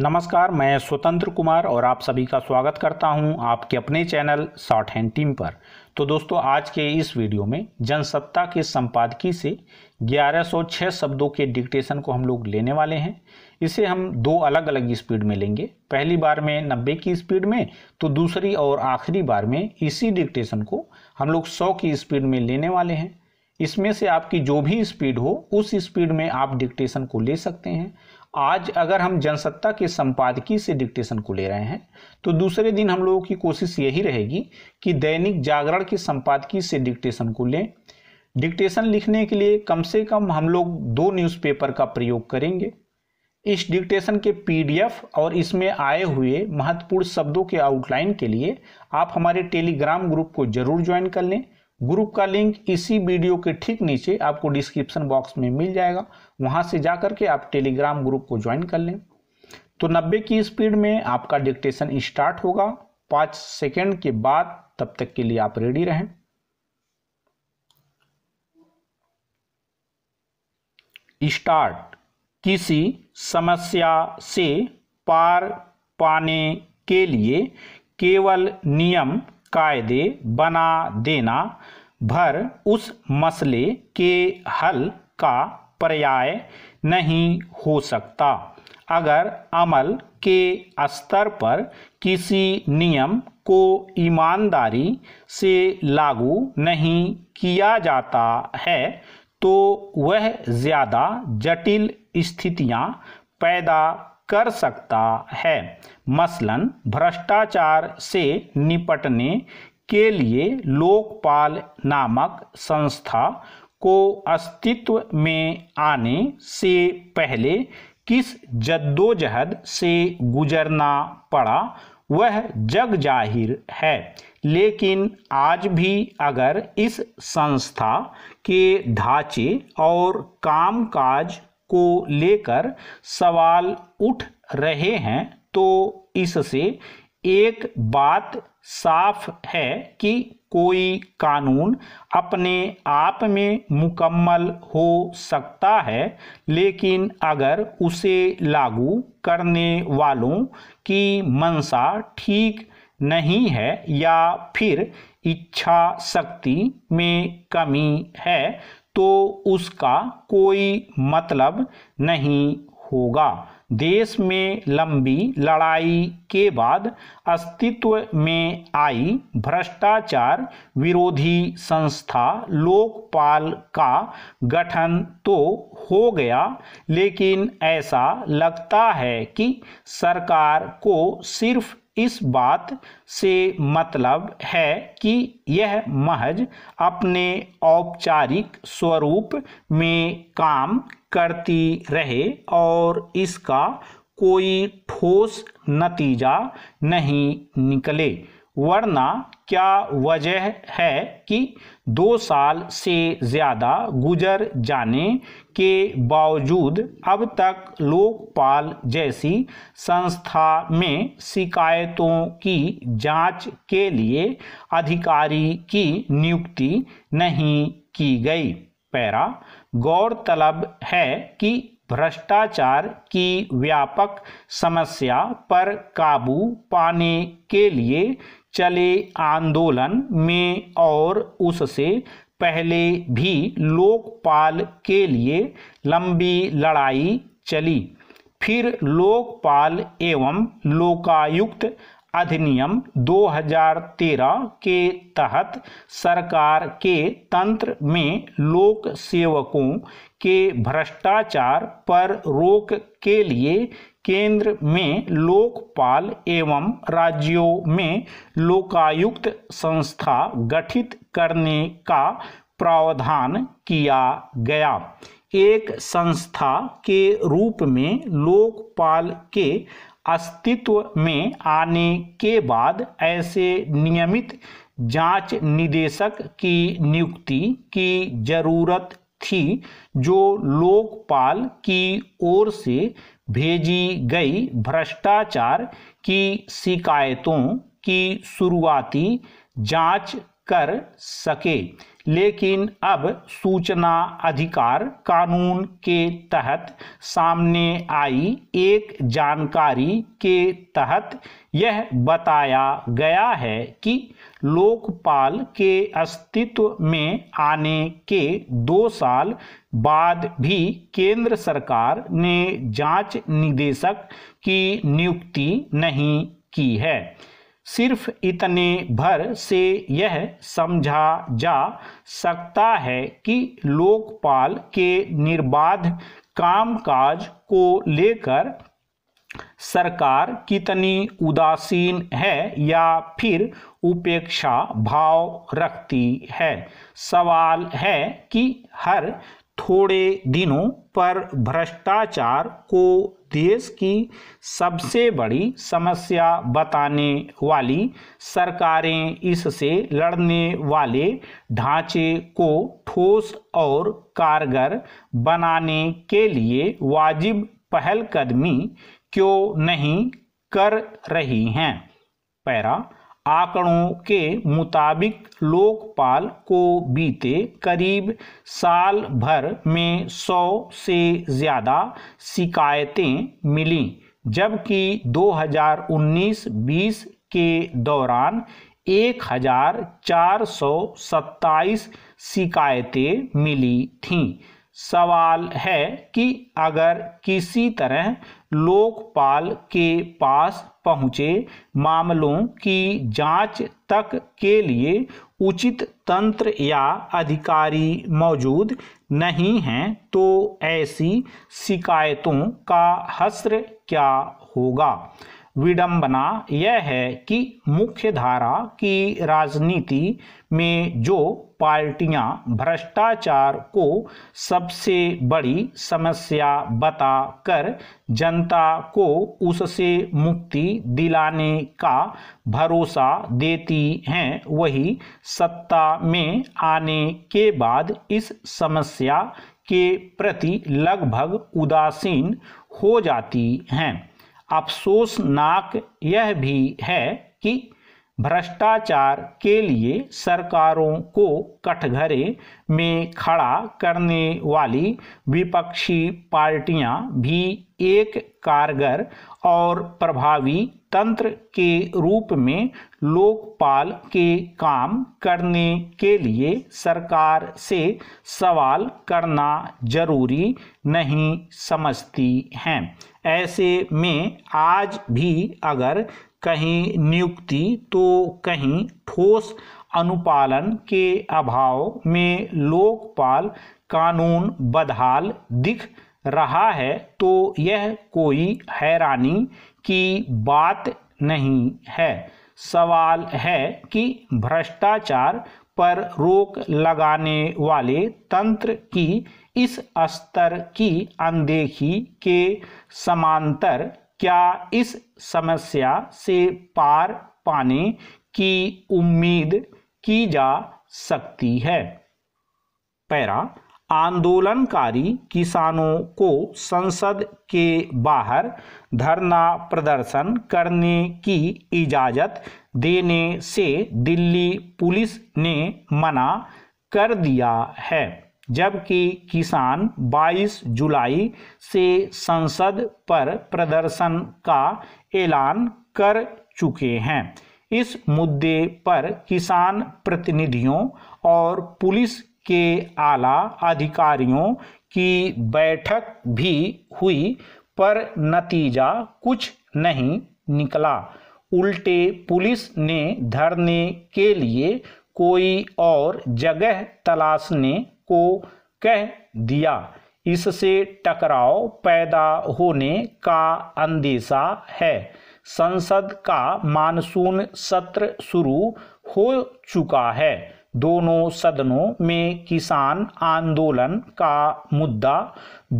नमस्कार मैं स्वतंत्र कुमार और आप सभी का स्वागत करता हूं आपके अपने चैनल शॉर्ट हैंड टीम पर तो दोस्तों आज के इस वीडियो में जनसत्ता के संपादकी से 1106 शब्दों के डिक्टेशन को हम लोग लेने वाले हैं इसे हम दो अलग अलग स्पीड में लेंगे पहली बार में नब्बे की स्पीड में तो दूसरी और आखिरी बार में इसी डिक्टेशन को हम लोग सौ की स्पीड में लेने वाले हैं इसमें से आपकी जो भी स्पीड हो उस स्पीड में आप डिक्टेशन को ले सकते हैं आज अगर हम जनसत्ता के संपादकीय से डिक्टेशन को ले रहे हैं तो दूसरे दिन हम लोगों की कोशिश यही रहेगी कि दैनिक जागरण के संपादकीय से डिक्टेशन को लें डिक्टेशन लिखने के लिए कम से कम हम लोग दो न्यूज़पेपर का प्रयोग करेंगे इस डिक्टेशन के पीडीएफ और इसमें आए हुए महत्वपूर्ण शब्दों के आउटलाइन के लिए आप हमारे टेलीग्राम ग्रुप को जरूर ज्वाइन कर लें ग्रुप का लिंक इसी वीडियो के ठीक नीचे आपको डिस्क्रिप्शन बॉक्स में मिल जाएगा वहाँ से जा के आप टेलीग्राम ग्रुप को ज्वाइन कर लें तो 90 की स्पीड में आपका डिक्टेशन स्टार्ट होगा पाँच सेकेंड के बाद तब तक के लिए आप रेडी रहें स्टार्ट किसी समस्या से पार पाने के लिए केवल नियम कायदे बना देना भर उस मसले के हल का पर्याय नहीं हो सकता अगर अमल के स्तर पर किसी नियम को ईमानदारी से लागू नहीं किया जाता है तो वह ज़्यादा जटिल स्थितियां पैदा कर सकता है मसलन भ्रष्टाचार से निपटने के लिए लोकपाल नामक संस्था को अस्तित्व में आने से पहले किस जद्दोजहद से गुजरना पड़ा वह जग जाहिर है लेकिन आज भी अगर इस संस्था के ढांचे और कामकाज को लेकर सवाल उठ रहे हैं तो इससे एक बात साफ है कि कोई कानून अपने आप में मुकम्मल हो सकता है लेकिन अगर उसे लागू करने वालों की मंशा ठीक नहीं है या फिर इच्छा शक्ति में कमी है तो उसका कोई मतलब नहीं होगा देश में लंबी लड़ाई के बाद अस्तित्व में आई भ्रष्टाचार विरोधी संस्था लोकपाल का गठन तो हो गया लेकिन ऐसा लगता है कि सरकार को सिर्फ इस बात से मतलब है कि यह महज अपने औपचारिक स्वरूप में काम करती रहे और इसका कोई ठोस नतीजा नहीं निकले वरना क्या वजह है कि दो साल से ज़्यादा गुजर जाने के बावजूद अब तक लोकपाल जैसी संस्था में शिकायतों की जांच के लिए अधिकारी की नियुक्ति नहीं की गई पैरा गौरतलब है कि भ्रष्टाचार की व्यापक समस्या पर काबू पाने के लिए चले आंदोलन में और उससे पहले भी लोकपाल के लिए लंबी लड़ाई चली फिर लोकपाल एवं लोकायुक्त अधिनियम 2013 के तहत सरकार के तंत्र में लोक सेवकों के भ्रष्टाचार पर रोक के लिए केंद्र में लोकपाल एवं राज्यों में लोकायुक्त संस्था गठित करने का प्रावधान किया गया एक संस्था के रूप में लोकपाल के अस्तित्व में आने के बाद ऐसे नियमित जांच निदेशक की नियुक्ति की जरूरत थी जो लोकपाल की ओर से भेजी गई भ्रष्टाचार की शिकायतों की शुरुआती जांच कर सके लेकिन अब सूचना अधिकार कानून के तहत सामने आई एक जानकारी के तहत यह बताया गया है कि लोकपाल के अस्तित्व में आने के दो साल बाद भी केंद्र सरकार ने जांच निदेशक की नियुक्ति नहीं की है सिर्फ इतने भर से यह समझा जा सकता है कि लोकपाल के निर्बाध कामकाज को लेकर सरकार कितनी उदासीन है या फिर उपेक्षा भाव रखती है सवाल है कि हर थोड़े दिनों पर भ्रष्टाचार को देश की सबसे बड़ी समस्या बताने वाली सरकारें इससे लड़ने वाले ढांचे को ठोस और कारगर बनाने के लिए वाजिब पहलकदमी क्यों नहीं कर रही हैं पैरा आंकड़ों के मुताबिक लोकपाल को बीते करीब साल भर में सौ से ज़्यादा शिकायतें मिली जबकि 2019-20 के दौरान सत्ताईस शिकायतें मिली थीं सवाल है कि अगर किसी तरह लोकपाल के पास पहुंचे मामलों की जांच तक के लिए उचित तंत्र या अधिकारी मौजूद नहीं हैं तो ऐसी शिकायतों का हस्र क्या होगा विडंबना यह है कि मुख्य धारा की राजनीति में जो पार्टियां भ्रष्टाचार को सबसे बड़ी समस्या बताकर जनता को उससे मुक्ति दिलाने का भरोसा देती हैं वही सत्ता में आने के बाद इस समस्या के प्रति लगभग उदासीन हो जाती हैं अफसोसनाक यह भी है कि भ्रष्टाचार के लिए सरकारों को कटघरे में खड़ा करने वाली विपक्षी पार्टियां भी एक कारगर और प्रभावी तंत्र के रूप में लोकपाल के काम करने के लिए सरकार से सवाल करना जरूरी नहीं समझती हैं ऐसे में आज भी अगर कहीं नियुक्ति तो कहीं ठोस अनुपालन के अभाव में लोकपाल कानून बदहाल दिख रहा है तो यह कोई हैरानी की बात नहीं है सवाल है कि भ्रष्टाचार पर रोक लगाने वाले तंत्र की इस स्तर की अनदेखी के समांतर क्या इस समस्या से पार पाने की उम्मीद की जा सकती है पैरा आंदोलनकारी किसानों को संसद के बाहर धरना प्रदर्शन करने की इजाज़त देने से दिल्ली पुलिस ने मना कर दिया है जबकि किसान 22 जुलाई से संसद पर प्रदर्शन का ऐलान कर चुके हैं इस मुद्दे पर किसान प्रतिनिधियों और पुलिस के आला अधिकारियों की बैठक भी हुई पर नतीजा कुछ नहीं निकला उल्टे पुलिस ने धरने के लिए कोई और जगह तलाशने को कह दिया इससे टकराव पैदा होने का अंदेशा है संसद का मानसून सत्र शुरू हो चुका है दोनों सदनों में किसान आंदोलन का मुद्दा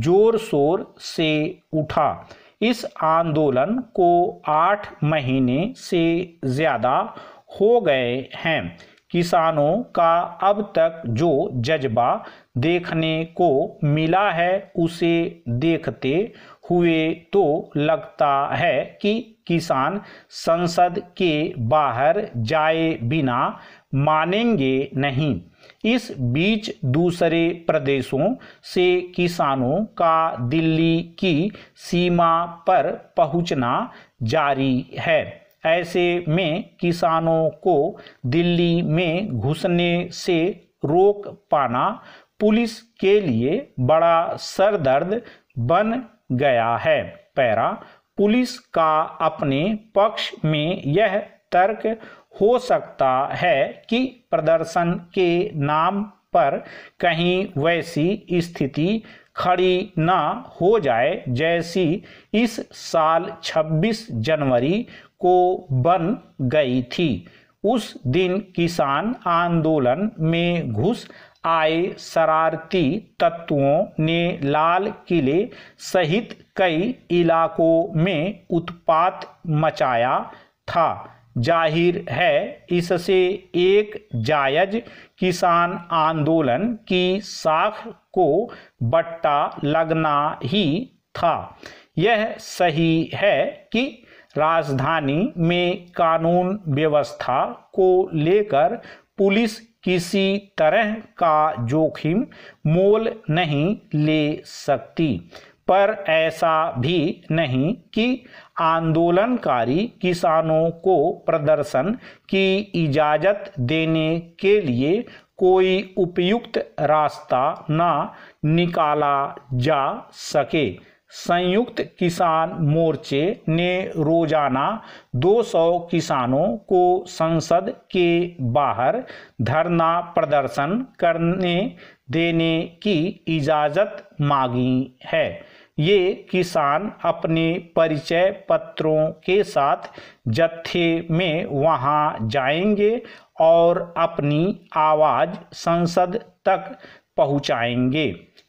जोर शोर से उठा इस आंदोलन को आठ महीने से ज़्यादा हो गए हैं किसानों का अब तक जो जज्बा देखने को मिला है उसे देखते हुए तो लगता है कि किसान संसद के बाहर जाए बिना मानेंगे नहीं इस बीच दूसरे प्रदेशों से किसानों का दिल्ली की सीमा पर पहुंचना जारी है ऐसे में किसानों को दिल्ली में घुसने से रोक पाना पुलिस के लिए बड़ा सरदर्द बन गया है पैरा पुलिस का अपने पक्ष में यह तर्क हो सकता है कि प्रदर्शन के नाम पर कहीं वैसी स्थिति खड़ी न हो जाए जैसी इस साल 26 जनवरी को बन गई थी उस दिन किसान आंदोलन में घुस आए शरारती तत्वों ने लाल किले सहित कई इलाकों में उत्पात मचाया था जाहिर है इससे एक जायज किसान आंदोलन की साख को बट्टा लगना ही था यह सही है कि राजधानी में कानून व्यवस्था को लेकर पुलिस किसी तरह का जोखिम मोल नहीं ले सकती पर ऐसा भी नहीं कि आंदोलनकारी किसानों को प्रदर्शन की इजाज़त देने के लिए कोई उपयुक्त रास्ता ना निकाला जा सके संयुक्त किसान मोर्चे ने रोजाना 200 किसानों को संसद के बाहर धरना प्रदर्शन करने देने की इजाज़त मांगी है ये किसान अपने परिचय पत्रों के साथ जत्थे में वहां जाएंगे और अपनी आवाज़ संसद तक पहुंचाएंगे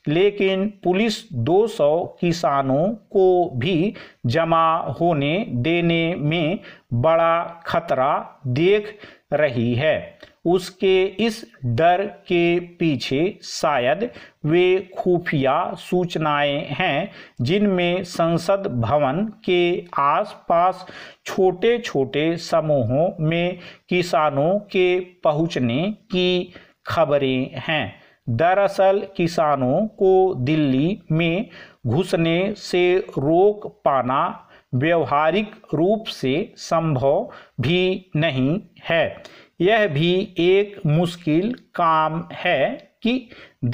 लेकिन पुलिस 200 किसानों को भी जमा होने देने में बड़ा खतरा देख रही है उसके इस डर के पीछे शायद वे खुफिया सूचनाएं हैं जिनमें संसद भवन के आसपास छोटे छोटे समूहों में किसानों के पहुंचने की खबरें हैं दरअसल किसानों को दिल्ली में घुसने से रोक पाना व्यवहारिक रूप से संभव भी नहीं है यह भी एक मुश्किल काम है कि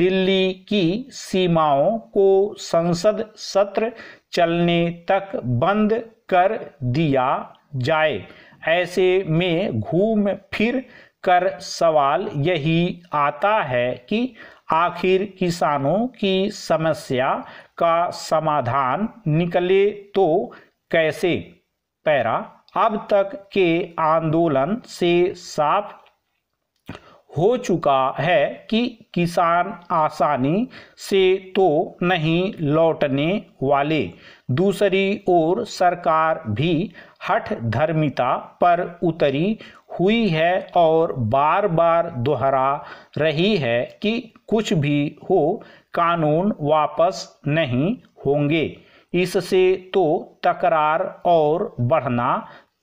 दिल्ली की सीमाओं को संसद सत्र चलने तक बंद कर दिया जाए ऐसे में घूम फिर कर सवाल यही आता है कि आखिर किसानों की समस्या का समाधान निकले तो कैसे पैरा अब तक के आंदोलन से साफ हो चुका है कि किसान आसानी से तो नहीं लौटने वाले दूसरी ओर सरकार भी हठ धर्मिता पर उतरी हुई है और बार बार दोहरा रही है कि कुछ भी हो कानून वापस नहीं होंगे इससे तो तकरार और बढ़ना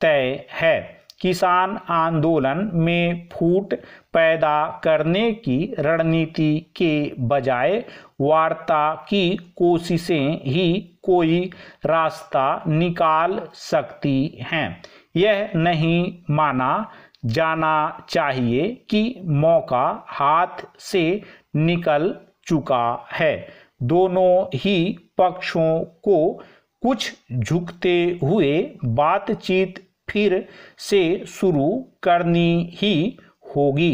तय है किसान आंदोलन में फूट पैदा करने की रणनीति के बजाय वार्ता की कोशिशें ही कोई रास्ता निकाल सकती हैं यह नहीं माना जाना चाहिए कि मौका हाथ से निकल चुका है दोनों ही पक्षों को कुछ झुकते हुए बातचीत फिर से शुरू करनी ही होगी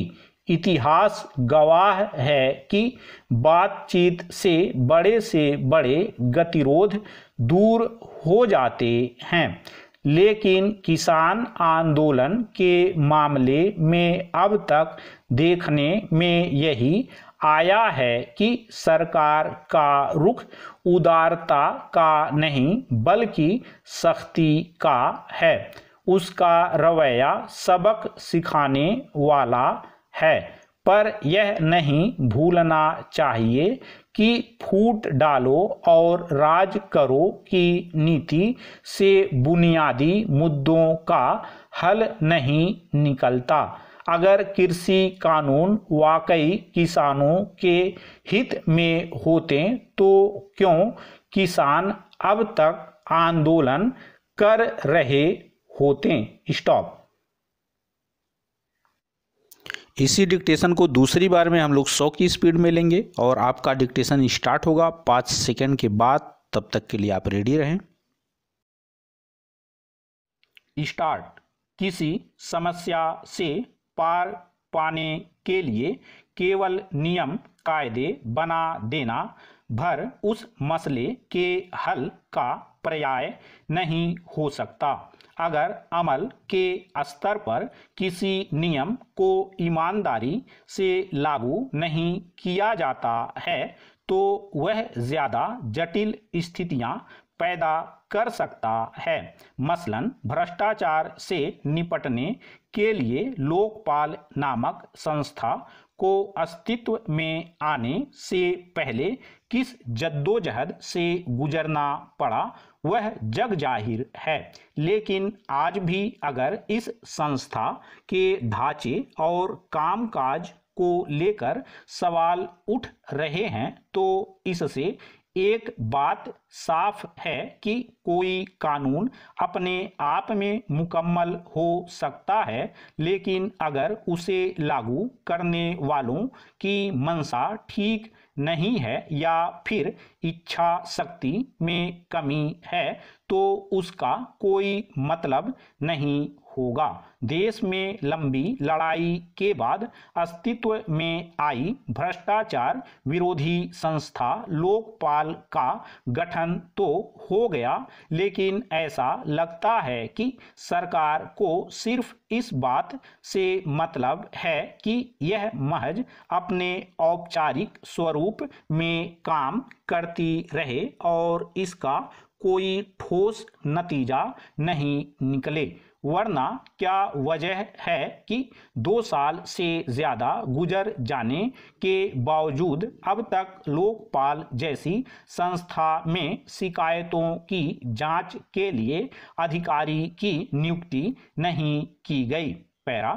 इतिहास गवाह है कि बातचीत से बड़े से बड़े गतिरोध दूर हो जाते हैं लेकिन किसान आंदोलन के मामले में अब तक देखने में यही आया है कि सरकार का रुख उदारता का नहीं बल्कि सख्ती का है उसका रवैया सबक सिखाने वाला है पर यह नहीं भूलना चाहिए कि फूट डालो और राज करो की नीति से बुनियादी मुद्दों का हल नहीं निकलता अगर कृषि कानून वाकई किसानों के हित में होते तो क्यों किसान अब तक आंदोलन कर रहे होते स्टॉप इसी डिक्टेशन को दूसरी बार में हम लोग सौ की स्पीड में लेंगे और आपका डिक्टेशन स्टार्ट होगा पाँच सेकेंड के बाद तब तक के लिए आप रेडी रहें स्टार्ट किसी समस्या से पार पाने के लिए केवल नियम कायदे बना देना भर उस मसले के हल का पर्याय नहीं हो सकता अगर अमल के स्तर पर किसी नियम को ईमानदारी से लागू नहीं किया जाता है तो वह ज़्यादा जटिल स्थितियां पैदा कर सकता है मसलन भ्रष्टाचार से निपटने के लिए लोकपाल नामक संस्था को अस्तित्व में आने से पहले किस जद्दोजहद से गुजरना पड़ा वह जग जाहिर है लेकिन आज भी अगर इस संस्था के ढांचे और कामकाज को लेकर सवाल उठ रहे हैं तो इससे एक बात साफ है कि कोई कानून अपने आप में मुकम्मल हो सकता है लेकिन अगर उसे लागू करने वालों की मंशा ठीक नहीं है या फिर इच्छा शक्ति में कमी है तो उसका कोई मतलब नहीं होगा देश में लंबी लड़ाई के बाद अस्तित्व में आई भ्रष्टाचार विरोधी संस्था लोकपाल का गठन तो हो गया लेकिन ऐसा लगता है कि सरकार को सिर्फ इस बात से मतलब है कि यह महज अपने औपचारिक स्वरूप में काम करती रहे और इसका कोई ठोस नतीजा नहीं निकले वरना क्या वजह है कि दो साल से ज़्यादा गुजर जाने के बावजूद अब तक लोकपाल जैसी संस्था में शिकायतों की जांच के लिए अधिकारी की नियुक्ति नहीं की गई पैरा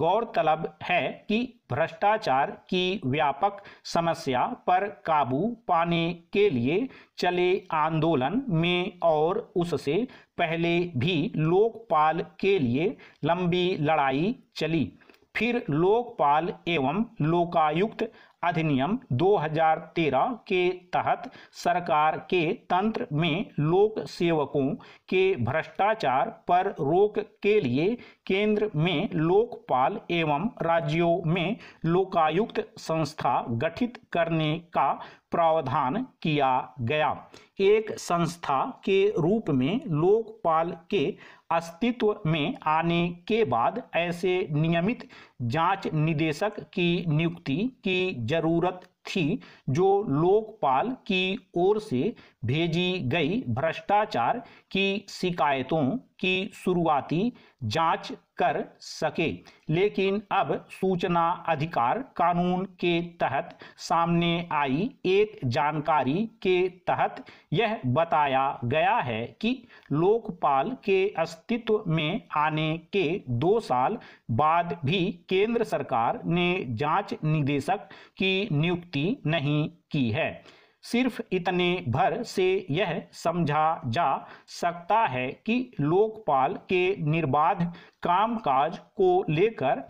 गौरतलब है कि भ्रष्टाचार की व्यापक समस्या पर काबू पाने के लिए चले आंदोलन में और उससे पहले भी लोकपाल के लिए लंबी लड़ाई चली फिर लोकपाल एवं लोकायुक्त अधिनियम 2013 के तहत सरकार के तंत्र में लोक सेवकों के भ्रष्टाचार पर रोक के लिए केंद्र में लोकपाल एवं राज्यों में लोकायुक्त संस्था गठित करने का प्रावधान किया गया एक संस्था के रूप में लोकपाल के अस्तित्व में आने के बाद ऐसे नियमित जांच निदेशक की नियुक्ति की जरूरत थी जो लोकपाल की ओर से भेजी गई भ्रष्टाचार की शिकायतों की शुरुआती जांच कर सके लेकिन अब सूचना अधिकार कानून के तहत सामने आई एक जानकारी के तहत यह बताया गया है कि लोकपाल के अस्तित्व में आने के दो साल बाद भी केंद्र सरकार ने जांच निदेशक की नियुक्ति नहीं की है सिर्फ इतने भर से यह समझा जा सकता है कि लोकपाल के निर्बाध कामकाज को लेकर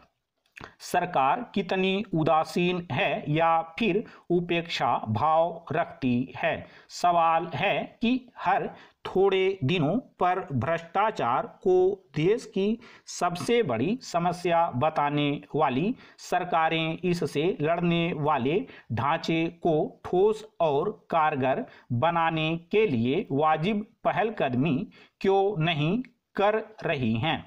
सरकार कितनी उदासीन है या फिर उपेक्षा भाव रखती है सवाल है कि हर थोड़े दिनों पर भ्रष्टाचार को देश की सबसे बड़ी समस्या बताने वाली सरकारें इससे लड़ने वाले ढांचे को ठोस और कारगर बनाने के लिए वाजिब पहलकदमी क्यों नहीं कर रही हैं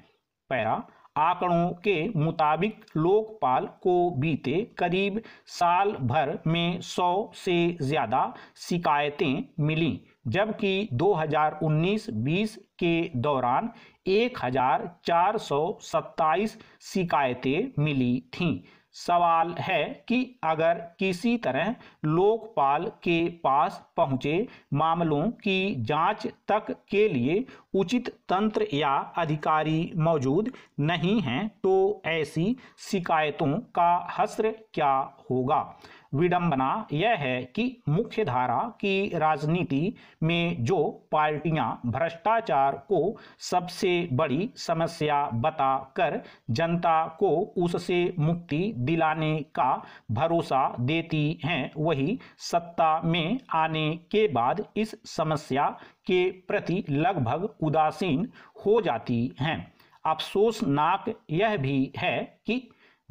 पैरा आंकड़ों के मुताबिक लोकपाल को बीते करीब साल भर में 100 से ज़्यादा शिकायतें मिली जबकि 2019-20 के दौरान एक शिकायतें मिली थीं सवाल है कि अगर किसी तरह लोकपाल के पास पहुंचे मामलों की जांच तक के लिए उचित तंत्र या अधिकारी मौजूद नहीं हैं तो ऐसी शिकायतों का हस्र क्या होगा विडंबना यह है कि मुख्य धारा की राजनीति में जो पार्टियां भ्रष्टाचार को सबसे बड़ी समस्या बताकर जनता को उससे मुक्ति दिलाने का भरोसा देती हैं वही सत्ता में आने के बाद इस समस्या के प्रति लगभग उदासीन हो जाती हैं अफसोसनाक यह भी है कि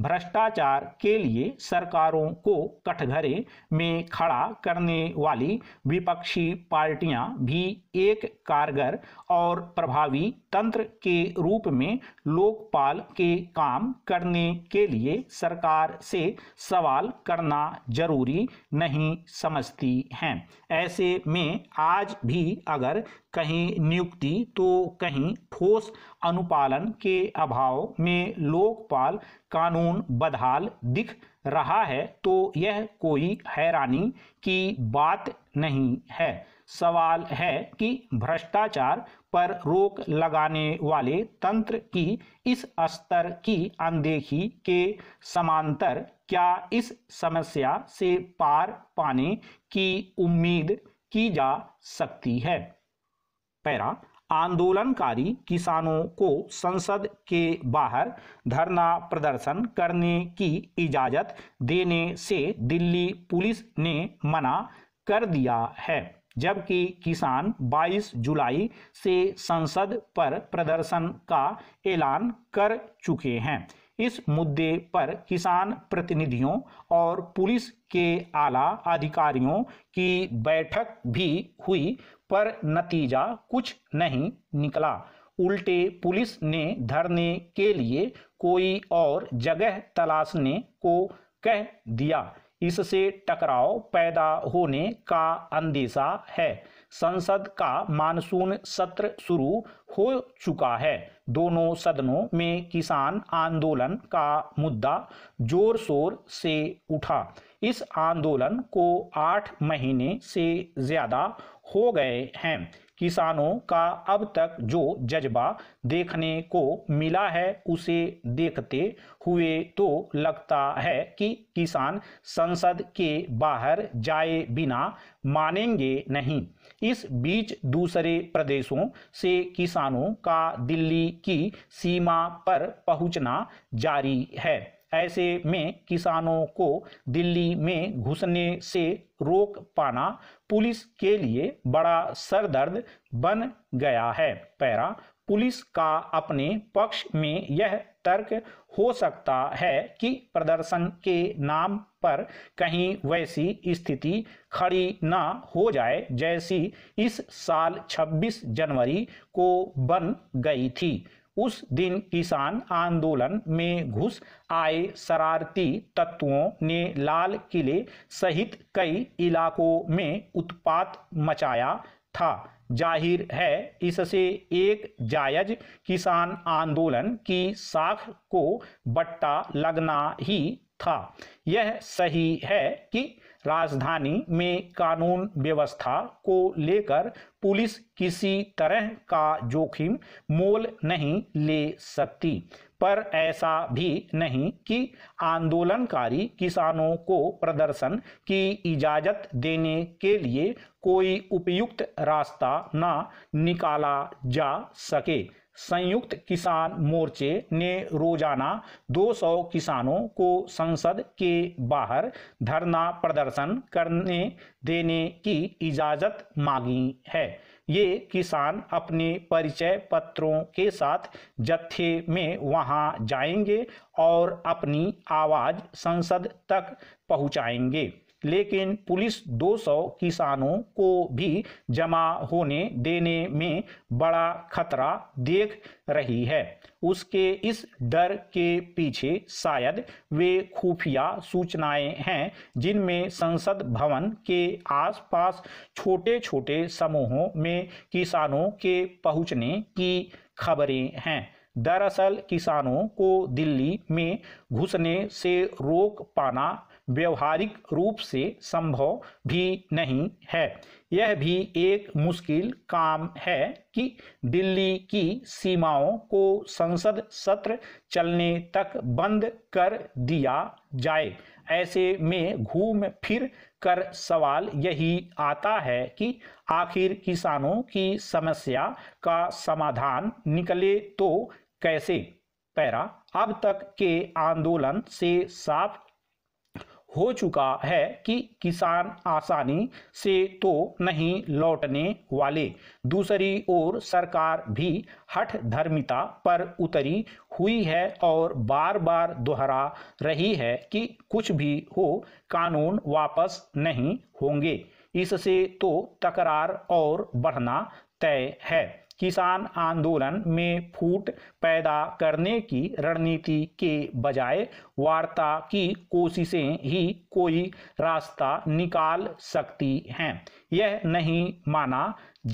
भ्रष्टाचार के लिए सरकारों को कटघरे में खड़ा करने वाली विपक्षी पार्टियां भी एक कारगर और प्रभावी तंत्र के रूप में लोकपाल के काम करने के लिए सरकार से सवाल करना जरूरी नहीं समझती हैं ऐसे में आज भी अगर कहीं नियुक्ति तो कहीं ठोस अनुपालन के अभाव में लोकपाल कानून कानून बदहाल दिख रहा है तो यह कोई हैरानी की बात नहीं है सवाल है कि भ्रष्टाचार पर रोक लगाने वाले तंत्र की इस स्तर की अनदेखी के समांतर क्या इस समस्या से पार पाने की उम्मीद की जा सकती है पैरा आंदोलनकारी किसानों को संसद के बाहर धरना प्रदर्शन करने की इजाज़त देने से दिल्ली पुलिस ने मना कर दिया है जबकि किसान 22 जुलाई से संसद पर प्रदर्शन का ऐलान कर चुके हैं इस मुद्दे पर किसान प्रतिनिधियों और पुलिस के आला अधिकारियों की बैठक भी हुई पर नतीजा कुछ नहीं निकला उल्टे पुलिस ने धरने के लिए कोई और जगह तलाशने को कह दिया इससे टकराव पैदा होने का अंदेशा है संसद का मानसून सत्र शुरू हो चुका है दोनों सदनों में किसान आंदोलन का मुद्दा जोर शोर से उठा इस आंदोलन को आठ महीने से ज़्यादा हो गए हैं किसानों का अब तक जो जज्बा देखने को मिला है उसे देखते हुए तो लगता है कि किसान संसद के बाहर जाए बिना मानेंगे नहीं इस बीच दूसरे प्रदेशों से किसानों का दिल्ली की सीमा पर पहुंचना जारी है ऐसे में किसानों को दिल्ली में घुसने से रोक पाना पुलिस के लिए बड़ा सरदर्द बन गया है पैरा पुलिस का अपने पक्ष में यह तर्क हो सकता है कि प्रदर्शन के नाम पर कहीं वैसी स्थिति खड़ी ना हो जाए जैसी इस साल 26 जनवरी को बन गई थी उस दिन किसान आंदोलन में घुस आए शरारती तत्वों ने लाल किले सहित कई इलाकों में उत्पात मचाया था जाहिर है इससे एक जायज किसान आंदोलन की साख को बट्टा लगना ही था यह सही है कि राजधानी में कानून व्यवस्था को लेकर पुलिस किसी तरह का जोखिम मोल नहीं ले सकती पर ऐसा भी नहीं कि आंदोलनकारी किसानों को प्रदर्शन की इजाजत देने के लिए कोई उपयुक्त रास्ता ना निकाला जा सके संयुक्त किसान मोर्चे ने रोजाना 200 किसानों को संसद के बाहर धरना प्रदर्शन करने देने की इजाज़त मांगी है ये किसान अपने परिचय पत्रों के साथ जत्थे में वहां जाएंगे और अपनी आवाज़ संसद तक पहुंचाएंगे लेकिन पुलिस 200 किसानों को भी जमा होने देने में बड़ा खतरा देख रही है उसके इस डर के पीछे शायद वे खुफिया सूचनाएं हैं जिनमें संसद भवन के आसपास छोटे छोटे समूहों में किसानों के पहुंचने की खबरें हैं दरअसल किसानों को दिल्ली में घुसने से रोक पाना व्यवहारिक रूप से संभव भी नहीं है यह भी एक मुश्किल काम है कि दिल्ली की सीमाओं को संसद सत्र चलने तक बंद कर दिया जाए ऐसे में घूम फिर कर सवाल यही आता है कि आखिर किसानों की समस्या का समाधान निकले तो कैसे पैरा अब तक के आंदोलन से साफ हो चुका है कि किसान आसानी से तो नहीं लौटने वाले दूसरी ओर सरकार भी हठ धर्मिता पर उतरी हुई है और बार बार दोहरा रही है कि कुछ भी हो कानून वापस नहीं होंगे इससे तो तकरार और बढ़ना तय है किसान आंदोलन में फूट पैदा करने की रणनीति के बजाय वार्ता की कोशिशें ही कोई रास्ता निकाल सकती हैं यह नहीं माना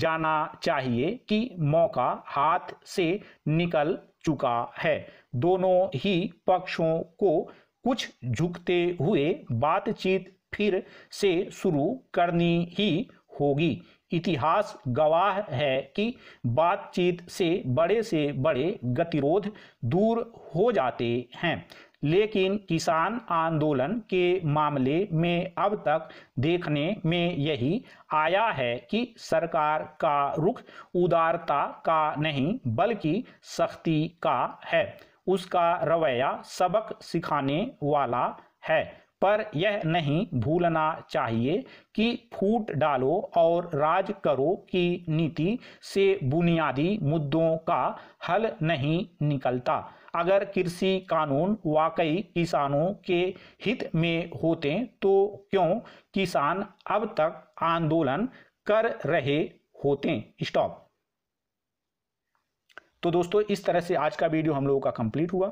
जाना चाहिए कि मौका हाथ से निकल चुका है दोनों ही पक्षों को कुछ झुकते हुए बातचीत फिर से शुरू करनी ही होगी इतिहास गवाह है कि बातचीत से बड़े से बड़े गतिरोध दूर हो जाते हैं लेकिन किसान आंदोलन के मामले में अब तक देखने में यही आया है कि सरकार का रुख उदारता का नहीं बल्कि सख्ती का है उसका रवैया सबक सिखाने वाला है पर यह नहीं भूलना चाहिए कि फूट डालो और राज करो की नीति से बुनियादी मुद्दों का हल नहीं निकलता अगर कृषि कानून वाकई किसानों के हित में होते तो क्यों किसान अब तक आंदोलन कर रहे होते स्टॉप तो दोस्तों इस तरह से आज का वीडियो हम लोगों का कंप्लीट हुआ